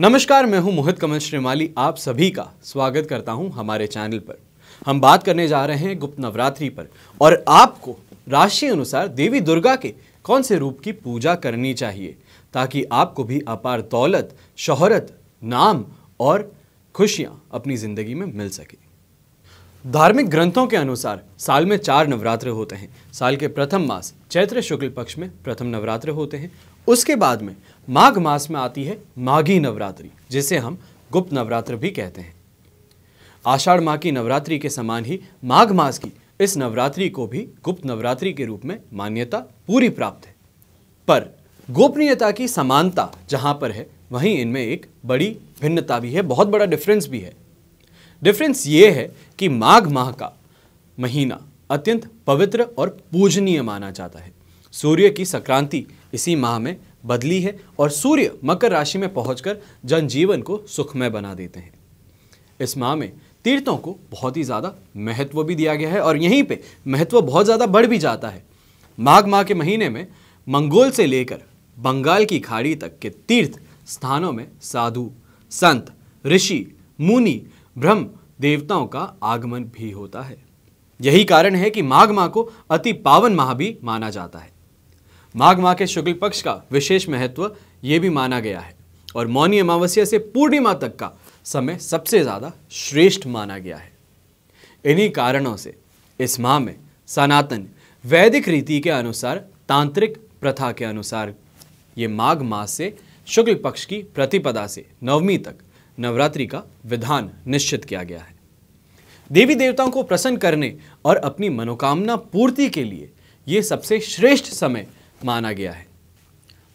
नमस्कार मैं हूं मोहित कमल श्रीमाली आप सभी का स्वागत करता हूं हमारे चैनल पर हम बात करने जा रहे हैं गुप्त नवरात्रि पर और आपको राशि अनुसार देवी दुर्गा के कौन से रूप की पूजा करनी चाहिए ताकि आपको भी अपार दौलत शोहरत नाम और खुशियां अपनी ज़िंदगी में मिल सके धार्मिक ग्रंथों के अनुसार साल में चार नवरात्र होते हैं साल के प्रथम मास चैत्र शुक्ल पक्ष में प्रथम नवरात्र होते हैं उसके बाद में माघ मास में आती है माघी नवरात्रि जिसे हम गुप्त नवरात्र भी कहते हैं आषाढ़ माह की नवरात्रि के समान ही माघ मास की इस नवरात्रि को भी गुप्त नवरात्रि के रूप में मान्यता पूरी प्राप्त है पर गोपनीयता की समानता जहां पर है वहीं इनमें एक बड़ी भिन्नता भी है बहुत बड़ा डिफरेंस भी है डिफरेंस ये है कि माघ माह का महीना अत्यंत पवित्र और पूजनीय माना जाता है सूर्य की संक्रांति इसी माह में बदली है और सूर्य मकर राशि में पहुंचकर जनजीवन को सुखमय बना देते हैं इस माह में तीर्थों को बहुत ही ज़्यादा महत्व भी दिया गया है और यहीं पे महत्व बहुत ज़्यादा बढ़ भी जाता है माघ माह के महीने में मंगोल से लेकर बंगाल की खाड़ी तक के तीर्थ स्थानों में साधु संत ऋषि मुनि ब्रह्म देवताओं का आगमन भी होता है यही कारण है कि माघ माह को अति पावन माह भी माना जाता है माघ माह के शुक्ल पक्ष का विशेष महत्व ये भी माना गया है और मौनी अमावस्या से पूर्णिमा तक का समय सबसे ज़्यादा श्रेष्ठ माना गया है इन्हीं कारणों से इस माह में सनातन वैदिक रीति के अनुसार तांत्रिक प्रथा के अनुसार ये माघ मास से शुक्ल पक्ष की प्रतिपदा से नवमी तक नवरात्रि का विधान निश्चित किया गया है देवी देवताओं को प्रसन्न करने और अपनी मनोकामना पूर्ति के लिए ये सबसे श्रेष्ठ समय माना गया है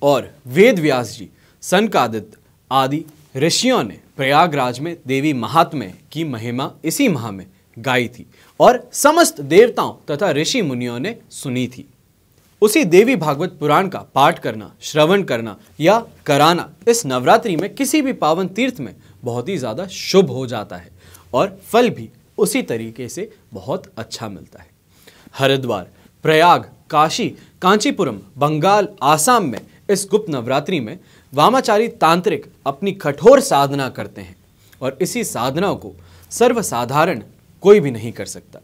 और वेद व्यास जी सनकादित आदि ऋषियों ने प्रयागराज में देवी महात्म्य की महिमा इसी माह में गाई थी और समस्त देवताओं तथा ऋषि मुनियों ने सुनी थी उसी देवी भागवत पुराण का पाठ करना श्रवण करना या कराना इस नवरात्रि में किसी भी पावन तीर्थ में बहुत ही ज़्यादा शुभ हो जाता है और फल भी उसी तरीके से बहुत अच्छा मिलता है हरिद्वार प्रयाग काशी कांचीपुरम बंगाल आसाम में इस गुप्त नवरात्रि में वामाचारी तांत्रिक अपनी कठोर साधना करते हैं और इसी साधना को सर्वसाधारण कोई भी नहीं कर सकता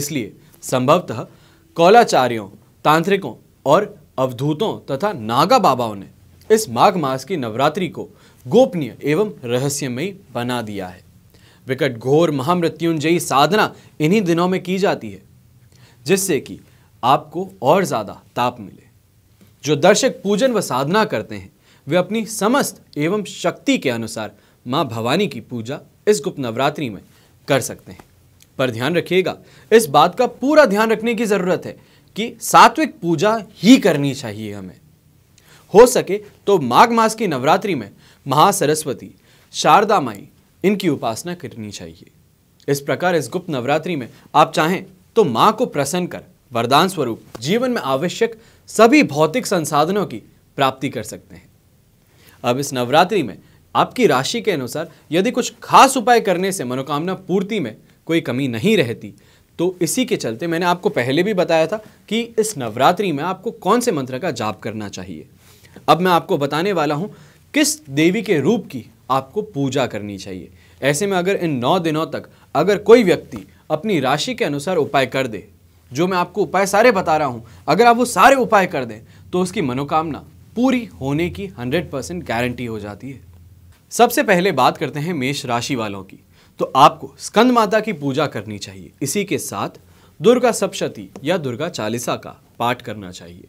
इसलिए संभवतः कौलाचार्यों तांत्रिकों और अवधूतों तथा नागा बाबाओं ने इस माघ मास की नवरात्रि को गोपनीय एवं रहस्यमयी बना दिया है विकट घोर महामृत्युंजयी साधना इन्हीं दिनों में की जाती है जिससे कि आपको और ज़्यादा ताप मिले जो दर्शक पूजन व साधना करते हैं वे अपनी समस्त एवं शक्ति के अनुसार माँ भवानी की पूजा इस गुप्त नवरात्रि में कर सकते हैं पर ध्यान रखिएगा इस बात का पूरा ध्यान रखने की ज़रूरत है कि सात्विक पूजा ही करनी चाहिए हमें हो सके तो माघ मास की नवरात्रि में महासरस्वती शारदा माई इनकी उपासना करनी चाहिए इस प्रकार इस गुप्त नवरात्रि में आप चाहें तो माँ को प्रसन्न कर वरदान स्वरूप जीवन में आवश्यक सभी भौतिक संसाधनों की प्राप्ति कर सकते हैं अब इस नवरात्रि में आपकी राशि के अनुसार यदि कुछ खास उपाय करने से मनोकामना पूर्ति में कोई कमी नहीं रहती तो इसी के चलते मैंने आपको पहले भी बताया था कि इस नवरात्रि में आपको कौन से मंत्र का जाप करना चाहिए अब मैं आपको बताने वाला हूँ किस देवी के रूप की आपको पूजा करनी चाहिए ऐसे में अगर इन नौ दिनों तक अगर कोई व्यक्ति अपनी राशि के अनुसार उपाय कर दे जो मैं आपको उपाय सारे बता रहा हूँ अगर आप वो सारे उपाय कर दें तो उसकी मनोकामना पूरी होने की 100 परसेंट गारंटी हो जाती है सबसे पहले बात करते हैं मेष राशि वालों की तो आपको स्कंद माता की पूजा करनी चाहिए इसी के साथ दुर्गा सप्शती या दुर्गा चालीसा का पाठ करना चाहिए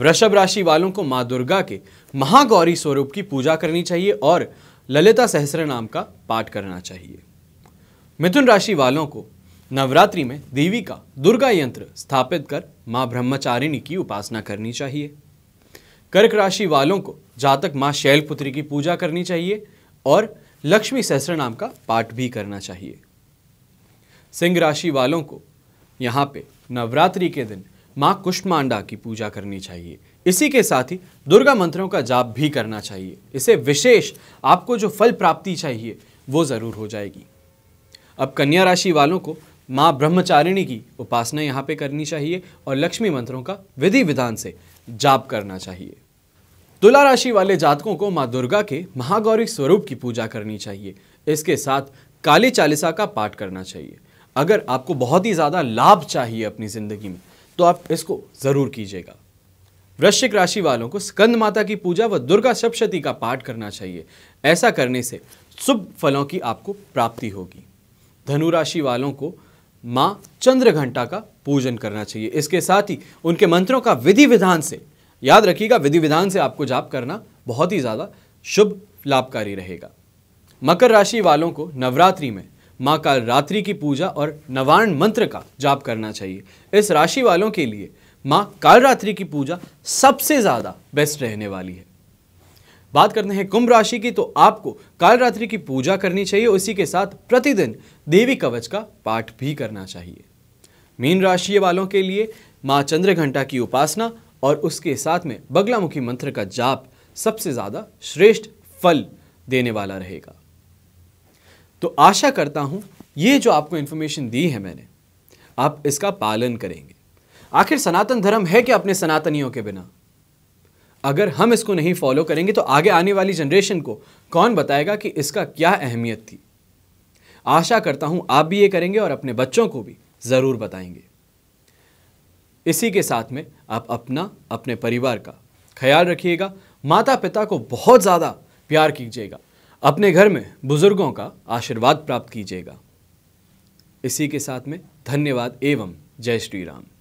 वृषभ राशि वालों को माँ दुर्गा के महागौरी स्वरूप की पूजा करनी चाहिए और ललिता सहस्र नाम का पाठ करना चाहिए मिथुन राशि वालों को नवरात्रि में देवी का दुर्गा यंत्र स्थापित कर मां ब्रह्मचारिणी की उपासना करनी चाहिए कर्क राशि वालों को जातक मां शैलपुत्री की पूजा करनी चाहिए और लक्ष्मी सहस्र नाम का पाठ भी करना चाहिए सिंह राशि वालों को यहाँ पे नवरात्रि के दिन माँ कुष्मांडा की पूजा करनी चाहिए इसी के साथ ही दुर्गा मंत्रों का जाप भी करना चाहिए इसे विशेष आपको जो फल प्राप्ति चाहिए वो ज़रूर हो जाएगी अब कन्या राशि वालों को माँ ब्रह्मचारिणी की उपासना यहाँ पे करनी चाहिए और लक्ष्मी मंत्रों का विधि विधान से जाप करना चाहिए तुला राशि वाले जातकों को माँ दुर्गा के महागौरी स्वरूप की पूजा करनी चाहिए इसके साथ काली चालीसा का पाठ करना चाहिए अगर आपको बहुत ही ज़्यादा लाभ चाहिए अपनी ज़िंदगी में तो आप इसको ज़रूर कीजिएगा वृश्चिक राशि वालों को स्कंद माता की पूजा व दुर्गा सप्शती का पाठ करना चाहिए ऐसा करने से शुभ फलों की आपको प्राप्ति होगी धनु राशि वालों को माँ चंद्रघंटा का पूजन करना चाहिए इसके साथ ही उनके मंत्रों का विधि विधान से याद रखिएगा विधि विधान से आपको जाप करना बहुत ही ज़्यादा शुभ लाभकारी रहेगा मकर राशि वालों को नवरात्रि में माँ का रात्रि की पूजा और नवार्ण मंत्र का जाप करना चाहिए इस राशि वालों के लिए माँ कालरात्रि की पूजा सबसे ज़्यादा बेस्ट रहने वाली है बात करते हैं कुंभ राशि की तो आपको कालरात्रि की पूजा करनी चाहिए उसी के साथ प्रतिदिन देवी कवच का पाठ भी करना चाहिए मीन राशि वालों के लिए माँ चंद्र घंटा की उपासना और उसके साथ में बगलामुखी मंत्र का जाप सबसे ज़्यादा श्रेष्ठ फल देने वाला रहेगा तो आशा करता हूं ये जो आपको इन्फॉर्मेशन दी है मैंने आप इसका पालन करेंगे आखिर सनातन धर्म है क्या अपने सनातनियों के बिना अगर हम इसको नहीं फॉलो करेंगे तो आगे आने वाली जनरेशन को कौन बताएगा कि इसका क्या अहमियत थी आशा करता हूं आप भी ये करेंगे और अपने बच्चों को भी ज़रूर बताएंगे इसी के साथ में आप अपना अपने परिवार का ख्याल रखिएगा माता पिता को बहुत ज़्यादा प्यार कीजिएगा अपने घर में बुज़ुर्गों का आशीर्वाद प्राप्त कीजिएगा इसी के साथ में धन्यवाद एवं जय श्री राम